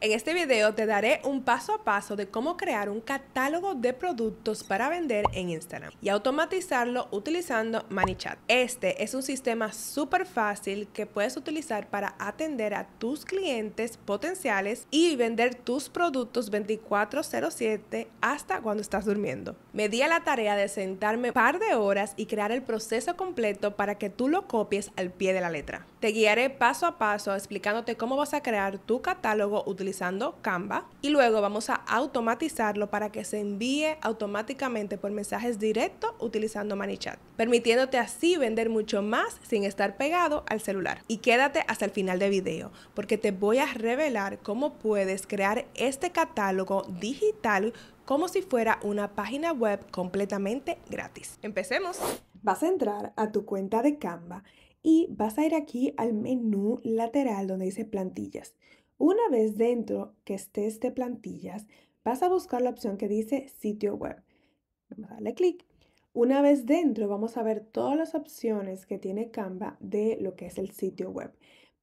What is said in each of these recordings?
En este video te daré un paso a paso de cómo crear un catálogo de productos para vender en Instagram y automatizarlo utilizando ManyChat. Este es un sistema súper fácil que puedes utilizar para atender a tus clientes potenciales y vender tus productos 24 hasta cuando estás durmiendo. Me di a la tarea de sentarme un par de horas y crear el proceso completo para que tú lo copies al pie de la letra. Te guiaré paso a paso explicándote cómo vas a crear tu catálogo utilizando Canva y luego vamos a automatizarlo para que se envíe automáticamente por mensajes directos utilizando ManiChat, permitiéndote así vender mucho más sin estar pegado al celular. Y quédate hasta el final del video porque te voy a revelar cómo puedes crear este catálogo digital como si fuera una página web completamente gratis. Empecemos. Vas a entrar a tu cuenta de Canva y vas a ir aquí al menú lateral donde dice plantillas. Una vez dentro que estés de plantillas, vas a buscar la opción que dice sitio web. Vamos a darle clic. Una vez dentro vamos a ver todas las opciones que tiene Canva de lo que es el sitio web.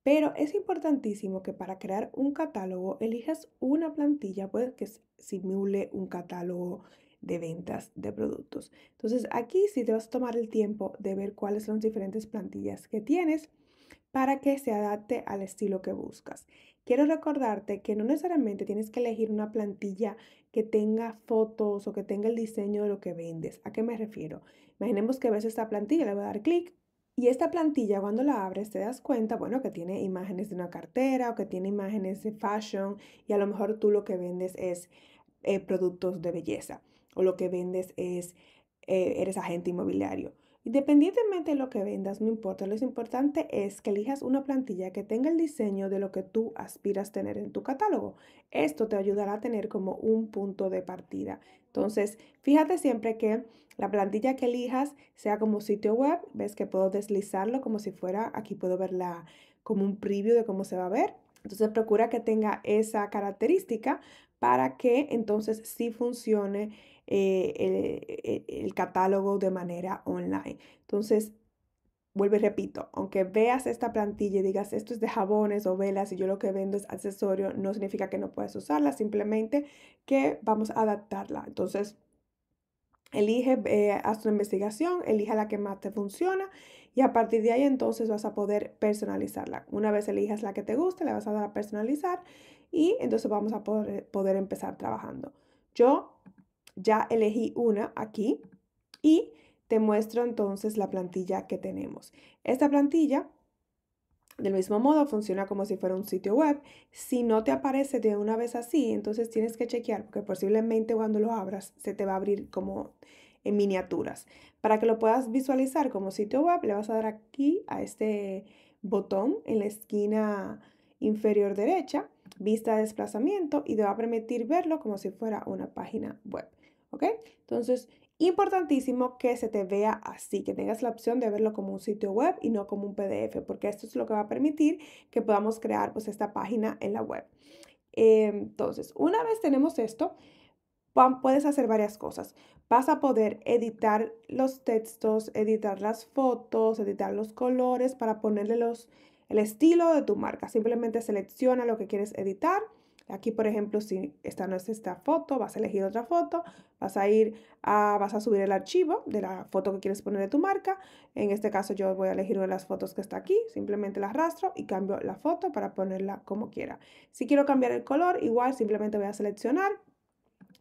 Pero es importantísimo que para crear un catálogo elijas una plantilla pues, que simule un catálogo de ventas de productos. Entonces aquí sí te vas a tomar el tiempo de ver cuáles son las diferentes plantillas que tienes para que se adapte al estilo que buscas. Quiero recordarte que no necesariamente tienes que elegir una plantilla que tenga fotos o que tenga el diseño de lo que vendes. ¿A qué me refiero? Imaginemos que ves esta plantilla, le voy a dar clic y esta plantilla cuando la abres te das cuenta, bueno, que tiene imágenes de una cartera o que tiene imágenes de fashion y a lo mejor tú lo que vendes es eh, productos de belleza o lo que vendes es, eh, eres agente inmobiliario. Independientemente de lo que vendas, no importa, lo importante es que elijas una plantilla que tenga el diseño de lo que tú aspiras tener en tu catálogo. Esto te ayudará a tener como un punto de partida. Entonces, fíjate siempre que la plantilla que elijas sea como sitio web, ves que puedo deslizarlo como si fuera, aquí puedo verla como un preview de cómo se va a ver. Entonces procura que tenga esa característica para que entonces sí funcione eh, e, e, el, catálogo de manera online. Entonces, vuelvo y repito, aunque veas esta plantilla y digas esto es de jabones o velas y yo lo que vendo es accesorio, no significa que no puedas usarla, simplemente que vamos a adaptarla. Entonces, elige, eh, haz tu investigación, elige la que más te funciona y a partir de ahí entonces vas a poder personalizarla. Una vez elijas la que te gusta, le vas a dar a personalizar y entonces vamos a poder, poder empezar trabajando. Yo ya elegí una aquí y te muestro entonces la plantilla que tenemos. Esta plantilla del mismo modo, funciona como si fuera un sitio web. Si no te aparece de una vez así, entonces tienes que chequear, porque posiblemente cuando lo abras se te va a abrir como en miniaturas. Para que lo puedas visualizar como sitio web, le vas a dar aquí a este botón en la esquina inferior derecha vista de desplazamiento y te va a permitir verlo como si fuera una página web. ¿Ok? Entonces, importantísimo que se te vea así, que tengas la opción de verlo como un sitio web y no como un PDF, porque esto es lo que va a permitir que podamos crear pues esta página en la web. Entonces, una vez tenemos esto, puedes hacer varias cosas. Vas a poder editar los textos, editar las fotos, editar los colores para ponerle los el estilo de tu marca. Simplemente selecciona lo que quieres editar. Aquí, por ejemplo, si esta no es esta foto, vas a elegir otra foto, vas a ir a, vas a subir el archivo de la foto que quieres poner de tu marca. En este caso yo voy a elegir una de las fotos que está aquí, simplemente la arrastro y cambio la foto para ponerla como quiera. Si quiero cambiar el color, igual simplemente voy a seleccionar,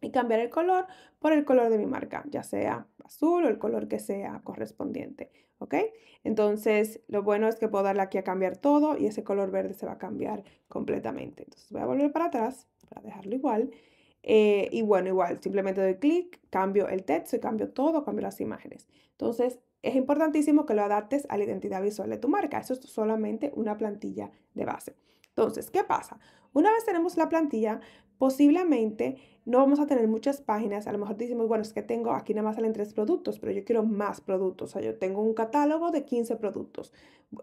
y cambiar el color por el color de mi marca, ya sea azul o el color que sea correspondiente, ¿ok? Entonces, lo bueno es que puedo darle aquí a cambiar todo y ese color verde se va a cambiar completamente. Entonces, voy a volver para atrás para dejarlo igual. Eh, y bueno, igual, simplemente doy clic, cambio el texto y cambio todo, cambio las imágenes. Entonces, es importantísimo que lo adaptes a la identidad visual de tu marca. Eso es solamente una plantilla de base. Entonces, ¿qué pasa? Una vez tenemos la plantilla, posiblemente no vamos a tener muchas páginas. A lo mejor decimos, bueno, es que tengo aquí nada más salen tres productos, pero yo quiero más productos. O sea, yo tengo un catálogo de 15 productos.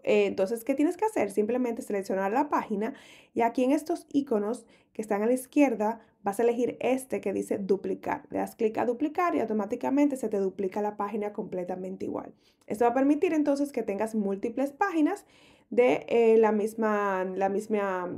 Eh, entonces, ¿qué tienes que hacer? Simplemente seleccionar la página y aquí en estos iconos que están a la izquierda vas a elegir este que dice duplicar. Le das clic a duplicar y automáticamente se te duplica la página completamente igual. Esto va a permitir entonces que tengas múltiples páginas de eh, la misma, la misma,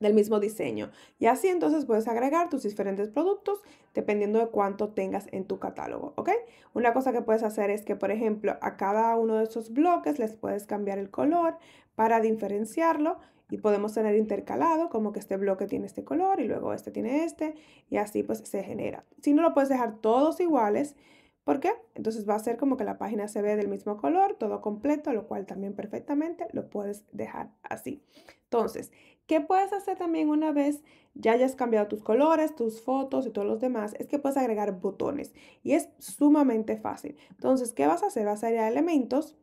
del mismo diseño. Y así entonces puedes agregar tus diferentes productos dependiendo de cuánto tengas en tu catálogo, ¿ok? Una cosa que puedes hacer es que, por ejemplo, a cada uno de esos bloques les puedes cambiar el color para diferenciarlo y podemos tener intercalado como que este bloque tiene este color y luego este tiene este y así pues se genera. Si no lo puedes dejar todos iguales, ¿por qué? Entonces va a ser como que la página se ve del mismo color, todo completo, lo cual también perfectamente lo puedes dejar así. Entonces, ¿qué puedes hacer también una vez ya hayas cambiado tus colores, tus fotos y todos los demás? Es que puedes agregar botones y es sumamente fácil. Entonces, ¿qué vas a hacer? Vas a ir a elementos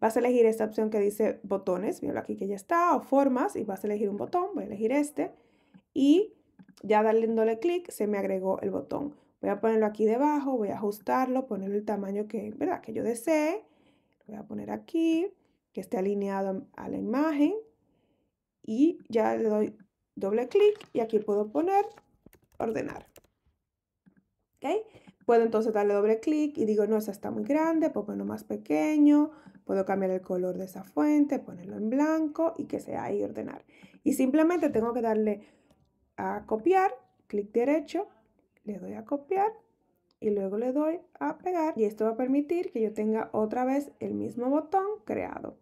Vas a elegir esta opción que dice botones, míralo aquí que ya está, o formas, y vas a elegir un botón, voy a elegir este, y ya dándole clic se me agregó el botón. Voy a ponerlo aquí debajo, voy a ajustarlo, ponerle el tamaño que, ¿verdad? que yo desee. Lo voy a poner aquí, que esté alineado a la imagen. Y ya le doy doble clic y aquí puedo poner ordenar. ¿Ok? Puedo entonces darle doble clic y digo, no, esa está muy grande, puedo ponerlo más pequeño, puedo cambiar el color de esa fuente, ponerlo en blanco y que sea ahí ordenar. Y simplemente tengo que darle a copiar, clic derecho, le doy a copiar y luego le doy a pegar y esto va a permitir que yo tenga otra vez el mismo botón creado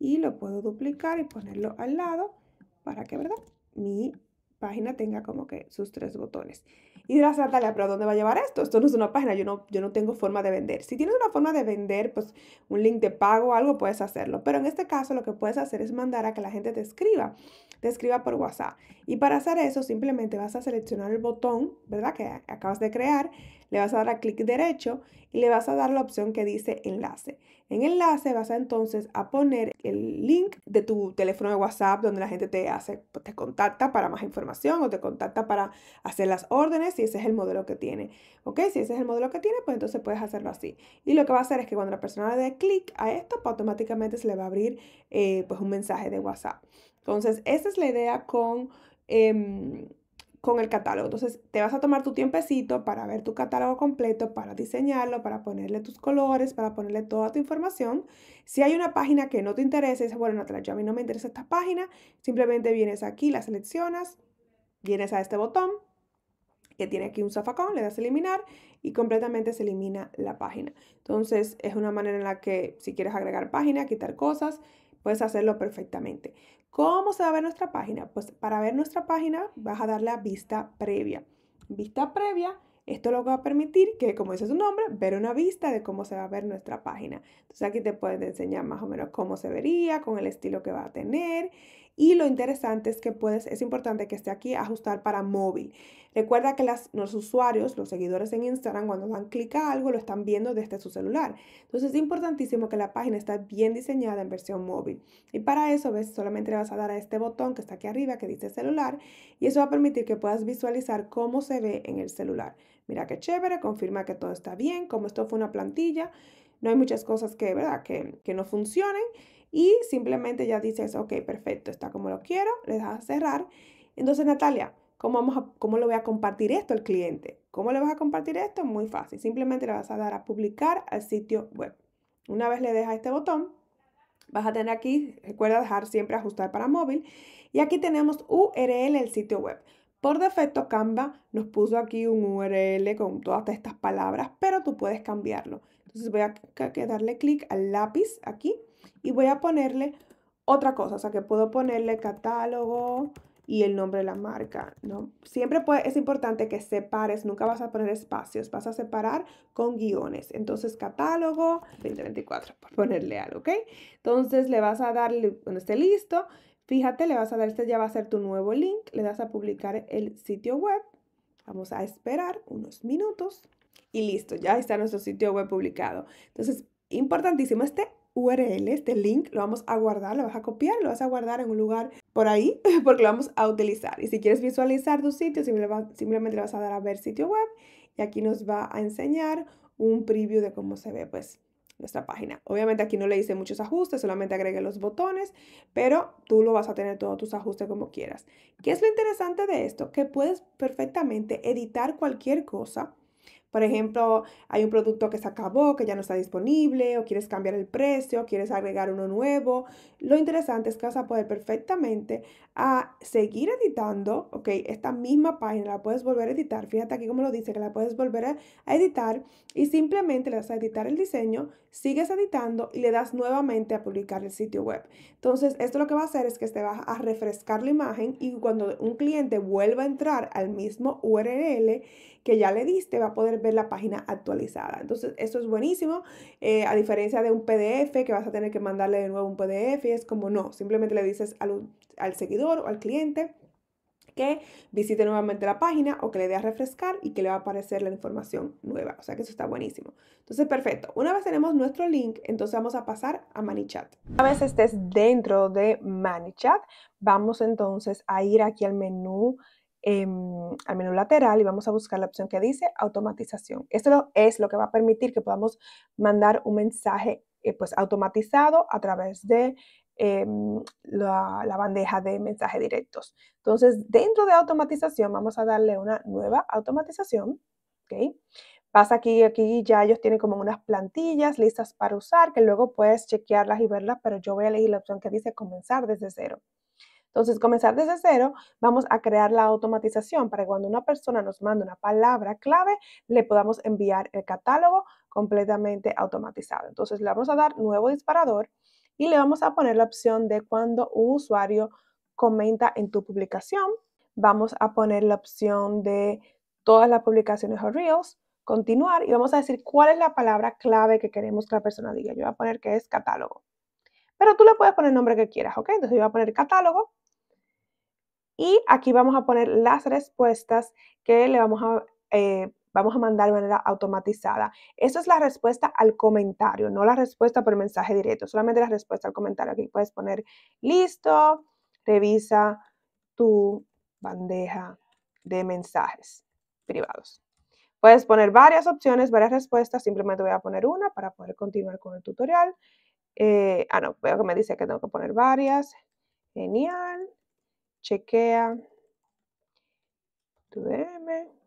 y lo puedo duplicar y ponerlo al lado para que, ¿verdad? Mi página tenga como que sus tres botones. Y dirás, Natalia, pero dónde va a llevar esto? Esto no es una página, yo no, yo no tengo forma de vender. Si tienes una forma de vender, pues un link de pago o algo, puedes hacerlo. Pero en este caso lo que puedes hacer es mandar a que la gente te escriba, te escriba por WhatsApp. Y para hacer eso, simplemente vas a seleccionar el botón, ¿verdad? Que acabas de crear le vas a dar a clic derecho y le vas a dar la opción que dice enlace. En enlace vas a entonces a poner el link de tu teléfono de WhatsApp donde la gente te hace, te contacta para más información o te contacta para hacer las órdenes si ese es el modelo que tiene. ¿Ok? Si ese es el modelo que tiene, pues entonces puedes hacerlo así. Y lo que va a hacer es que cuando la persona le dé clic a esto, pues automáticamente se le va a abrir eh, pues un mensaje de WhatsApp. Entonces, esa es la idea con... Em, con el catálogo. Entonces, te vas a tomar tu tiempecito para ver tu catálogo completo, para diseñarlo, para ponerle tus colores, para ponerle toda tu información. Si hay una página que no te interesa, es bueno, atrás ya a mí no me interesa esta página, simplemente vienes aquí, la seleccionas, vienes a este botón que tiene aquí un zafacón, le das eliminar y completamente se elimina la página. Entonces, es una manera en la que si quieres agregar páginas, quitar cosas, puedes hacerlo perfectamente. ¿Cómo se va a ver nuestra página? Pues para ver nuestra página vas a darle a vista previa. Vista previa, esto lo va a permitir que, como dice su nombre, ver una vista de cómo se va a ver nuestra página. Entonces aquí te pueden enseñar más o menos cómo se vería, con el estilo que va a tener y lo interesante es que puedes, es importante que esté aquí ajustar para móvil. Recuerda que los usuarios, los seguidores en Instagram, cuando dan clic a algo, lo están viendo desde su celular. Entonces es importantísimo que la página esté bien diseñada en versión móvil. Y para eso, ves, solamente le vas a dar a este botón que está aquí arriba que dice celular y eso va a permitir que puedas visualizar cómo se ve en el celular. Mira qué chévere, confirma que todo está bien, como esto fue una plantilla no hay muchas cosas que, ¿verdad? Que, no funcionen y simplemente ya dices, ok, perfecto, está como lo quiero, le das a cerrar. Entonces, Natalia, ¿cómo, vamos a, ¿cómo le voy a compartir esto al cliente? ¿Cómo le vas a compartir esto? Muy fácil, simplemente le vas a dar a publicar al sitio web. Una vez le dejas este botón, vas a tener aquí, recuerda dejar siempre ajustar para móvil, y aquí tenemos URL el sitio web. Por defecto, Canva nos puso aquí un URL con todas estas palabras, pero tú puedes cambiarlo. Entonces voy a darle clic al lápiz aquí y voy a ponerle otra cosa. O sea que puedo ponerle catálogo y el nombre de la marca. ¿no? Siempre puede, es importante que separes, nunca vas a poner espacios, vas a separar con guiones. Entonces catálogo 2024, por ponerle algo, ¿ok? Entonces le vas a dar, cuando esté listo, fíjate, le vas a dar, este ya va a ser tu nuevo link, le das a publicar el sitio web. Vamos a esperar unos minutos y listo, ya está nuestro sitio web publicado. Entonces, importantísimo este URL, este link, lo vamos a guardar, lo vas a copiar, lo vas a guardar en un lugar por ahí porque lo vamos a utilizar. Y si quieres visualizar tu sitio, simplemente le vas a dar a ver sitio web y aquí nos va a enseñar un preview de cómo se ve pues nuestra página. Obviamente aquí no le hice muchos ajustes, solamente agregué los botones, pero tú lo vas a tener todos tus ajustes como quieras. ¿Qué es lo interesante de esto? Que puedes perfectamente editar cualquier cosa por ejemplo, hay un producto que se acabó, que ya no está disponible, o quieres cambiar el precio, quieres agregar uno nuevo, lo interesante es que vas a poder perfectamente a seguir editando, ¿ok? Esta misma página la puedes volver a editar. Fíjate aquí como lo dice, que la puedes volver a, editar y simplemente le das a editar el diseño, sigues editando y le das nuevamente a publicar el sitio web. Entonces, esto lo que va a hacer es que te va a refrescar la imagen y cuando un cliente vuelva a entrar al mismo URL que ya le diste, va a poder ver la página actualizada. Entonces, esto es buenísimo, eh, a diferencia de un PDF que vas a tener que mandarle de nuevo un PDF como no, simplemente le dices al, seguidor o al cliente que visite nuevamente la página o que le dé a refrescar y que le va a aparecer la información nueva. O sea que eso está buenísimo. Entonces, perfecto. Una vez tenemos nuestro link, entonces vamos a pasar a Manichat Una vez estés dentro de Manichat, vamos entonces a ir aquí al menú. Em, al menú lateral y vamos a buscar la opción que dice automatización. Esto es lo que va a permitir que podamos mandar un mensaje eh, pues automatizado a través de Em, la, bandeja de mensajes directos. Entonces, dentro de automatización, vamos a darle una nueva automatización. ¿okay? Pasa aquí, aquí ya ellos tienen como unas plantillas listas para usar, que luego puedes chequearlas y verlas, pero yo voy a elegir la opción que dice comenzar desde cero. Entonces, comenzar desde cero, vamos a crear la automatización para que cuando una persona nos manda una palabra clave, le podamos enviar el catálogo completamente automatizado. Entonces, le vamos a dar nuevo disparador y le vamos a poner la opción de cuando un usuario comenta en tu publicación. Vamos a poner la opción de todas las publicaciones o reels, continuar y vamos a decir cuál es la palabra clave que queremos que la persona diga. Yo voy a poner que es catálogo. Pero tú le puedes poner el nombre que quieras, ¿ok? Entonces yo voy a poner catálogo y aquí vamos a poner las respuestas que le vamos a eh, vamos a mandar de manera automatizada. Esa es la respuesta al comentario, no la respuesta por mensaje directo, solamente la respuesta al comentario. Aquí puedes poner listo, revisa tu bandeja de mensajes privados. Puedes poner varias opciones, varias respuestas. Simplemente voy a poner una para poder continuar con el tutorial. Eh, ah, no, veo que me dice que tengo que poner varias. Genial. Chequea tu DM.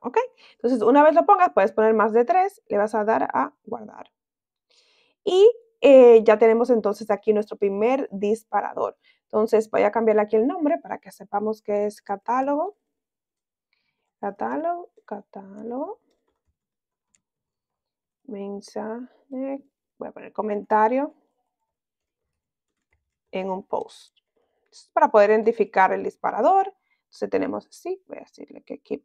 ¿ok? Entonces, una vez lo pongas, puedes poner más de tres, le vas a dar a guardar. Y eh, ya tenemos entonces aquí nuestro primer disparador. Entonces, voy a cambiarle aquí el nombre para que sepamos que es catálogo. Catálogo, catálogo. Mensaje, voy a poner comentario en un post. para poder identificar el disparador, entonces tenemos, así. voy a decirle que keep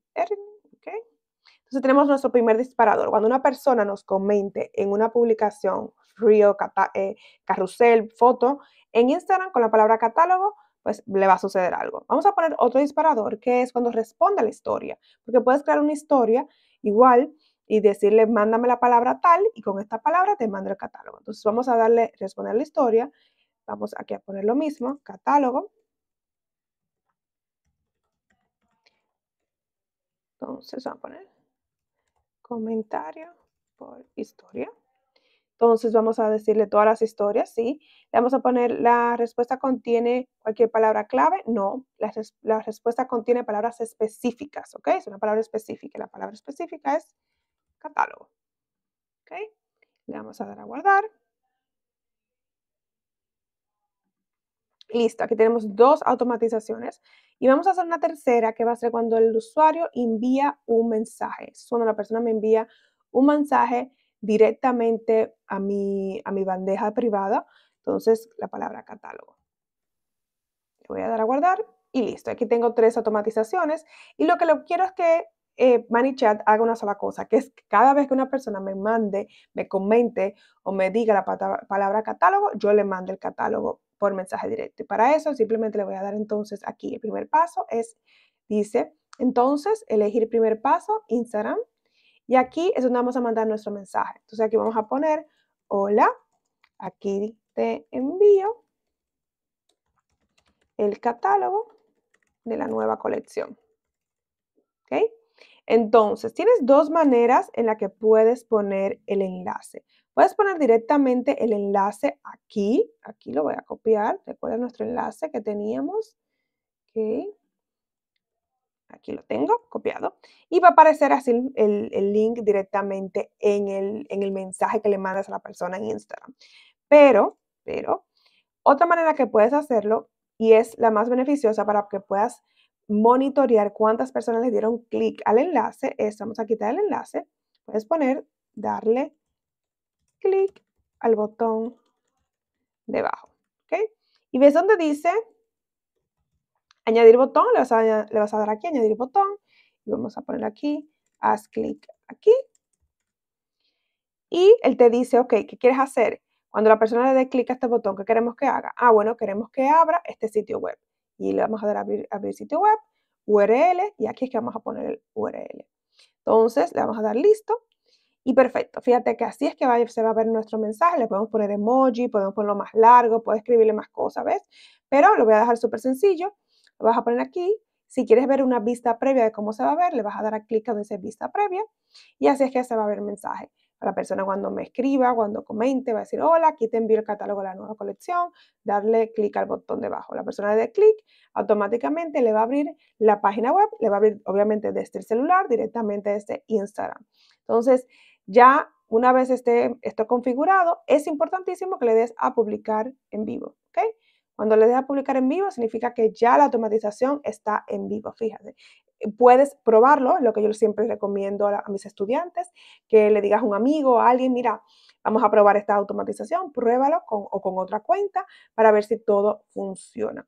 entonces tenemos nuestro primer disparador. Cuando una persona nos comente en una publicación, río, eh, carrusel, foto, en Instagram con la palabra catálogo, pues le va a suceder algo. Vamos a poner otro disparador, que es cuando responde a la historia, porque puedes crear una historia igual y decirle, mándame la palabra tal y con esta palabra te mando el catálogo. Entonces vamos a darle, responder la historia. Vamos aquí a poner lo mismo, catálogo. Entonces, vamos a poner comentario por historia. Entonces vamos a decirle todas las historias, ¿sí? Le vamos a poner la respuesta contiene cualquier palabra clave. No, la, la, respuesta contiene palabras específicas, ¿ok? Es una palabra específica. La palabra específica es catálogo, ¿ok? Le vamos a dar a guardar. Listo, aquí tenemos dos automatizaciones y vamos a hacer una tercera que va a ser cuando el usuario envía un mensaje. Es cuando la persona me envía un mensaje directamente a mi, a mi bandeja privada. Entonces, la palabra catálogo. Le voy a dar a guardar y listo. Aquí tengo tres automatizaciones y lo que lo quiero es que eh, ManyChat haga una sola cosa, que es cada vez que una persona me mande, me comente o me diga la palabra catálogo, yo le mande el catálogo por mensaje directo. Y para eso simplemente le voy a dar entonces aquí el primer paso, es, dice, entonces, elegir primer paso, Instagram. Y aquí es donde vamos a mandar nuestro mensaje. Entonces aquí vamos a poner, hola, aquí te envío el catálogo de la nueva colección. ¿Ok? Entonces, tienes dos maneras en la que puedes poner el enlace. Puedes poner directamente el enlace aquí. Aquí lo voy a copiar. Recuerda nuestro enlace que teníamos. Aquí lo tengo copiado. Y va a aparecer así el, link directamente en el, en el mensaje que le mandas a la persona en Instagram. Pero, pero, otra manera que puedes hacerlo y es la más beneficiosa para que puedas monitorear cuántas personas le dieron clic al enlace Estamos a quitar el enlace, puedes poner, darle clic al botón debajo. ¿ok? Y ves donde dice añadir botón, le vas, a, dar aquí, añadir botón, y vamos a poner aquí, haz clic aquí. Y él te dice, ok, ¿qué quieres hacer? Cuando la persona le dé clic a este botón, ¿qué queremos que haga? Ah, bueno, queremos que abra este sitio web. Y le vamos a dar abrir, abrir sitio web, URL, y aquí es que vamos a poner el URL. Entonces, le vamos a dar listo y perfecto, fíjate que así es que va, se va a ver nuestro mensaje, le podemos poner emoji, podemos ponerlo más largo, puede escribirle más cosas, ¿ves? Pero lo voy a dejar súper sencillo, lo vas a poner aquí. Si quieres ver una vista previa de cómo se va a ver, le vas a dar a clic donde dice vista previa y así es que se va a ver el mensaje. La persona cuando me escriba, cuando comente, va a decir, hola, aquí te envío el catálogo de la nueva colección, darle clic al botón debajo. La persona le da clic, automáticamente le va a abrir la página web, le va a abrir obviamente desde el celular, directamente desde Instagram. Entonces, ya una vez esté esto configurado, es importantísimo que le des a publicar en vivo, ¿ok? Cuando le des a publicar en vivo, significa que ya la automatización está en vivo, fíjate. Puedes probarlo, lo que yo siempre recomiendo a, mis estudiantes, que le digas a un amigo, a alguien, mira, vamos a probar esta automatización, pruébalo con, o con otra cuenta para ver si todo funciona.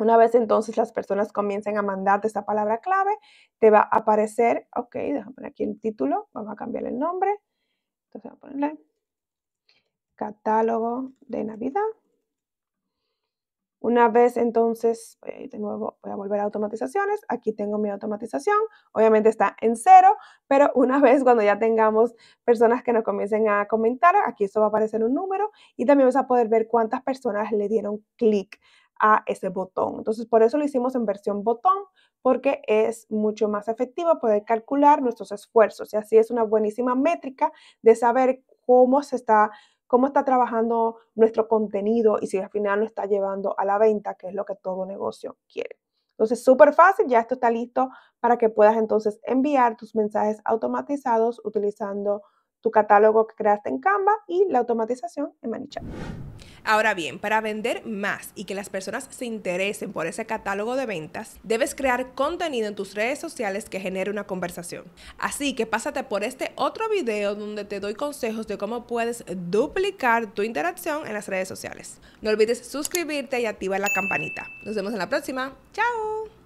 Una vez entonces las personas comiencen a mandarte esta palabra clave, te va a aparecer, ok, déjame poner aquí el título, vamos a cambiar el nombre. Entonces vamos a ponerle catálogo de Navidad. Una vez entonces, eh, de nuevo voy a volver a automatizaciones, aquí tengo mi automatización, obviamente está en cero, pero una vez cuando ya tengamos personas que nos comiencen a comentar, aquí eso va a aparecer un número y también vas a poder ver cuántas personas le dieron clic a ese botón. Entonces, por eso lo hicimos en versión botón, porque es mucho más efectivo poder calcular nuestros esfuerzos. Y así es una buenísima métrica de saber cómo se está cómo está trabajando nuestro contenido y si al final lo está llevando a la venta, que es lo que todo negocio quiere. Entonces, súper fácil, ya esto está listo para que puedas entonces enviar tus mensajes automatizados utilizando tu catálogo que creaste en Canva y la automatización en ManyChat. Ahora bien, para vender más y que las personas se interesen por ese catálogo de ventas, debes crear contenido en tus redes sociales que genere una conversación. Así que pásate por este otro video donde te doy consejos de cómo puedes duplicar tu interacción en las redes sociales. No olvides suscribirte y activar la campanita. Nos vemos en la próxima. ¡Chao!